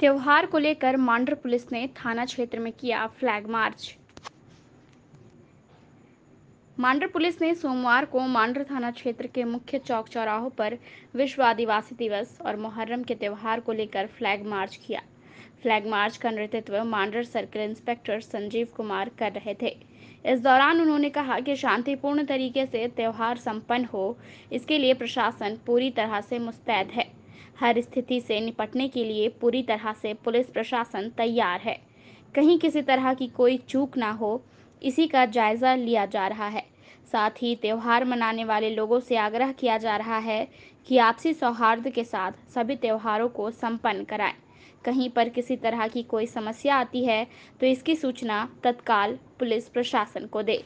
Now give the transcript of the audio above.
त्यौहार को लेकर मांडर पुलिस ने थाना क्षेत्र में किया फ्लैग मार्च मांडर पुलिस ने सोमवार को मांडर थाना क्षेत्र के मुख्य चौक चौराहों पर विश्व आदिवासी दिवस और मुहर्रम के त्यौहार को लेकर फ्लैग मार्च किया फ्लैग मार्च का नेतृत्व मांडर सर्कल इंस्पेक्टर संजीव कुमार कर रहे थे इस दौरान उन्होंने कहा कि शांतिपूर्ण तरीके से त्यौहार संपन्न हो इसके लिए प्रशासन पूरी तरह से मुस्तैद है हर स्थिति से निपटने के लिए पूरी तरह से पुलिस प्रशासन तैयार है कहीं किसी तरह की कोई चूक ना हो इसी का जायज़ा लिया जा रहा है साथ ही त्यौहार मनाने वाले लोगों से आग्रह किया जा रहा है कि आपसी सौहार्द के साथ सभी त्योहारों को संपन्न कराएं कहीं पर किसी तरह की कोई समस्या आती है तो इसकी सूचना तत्काल पुलिस प्रशासन को दे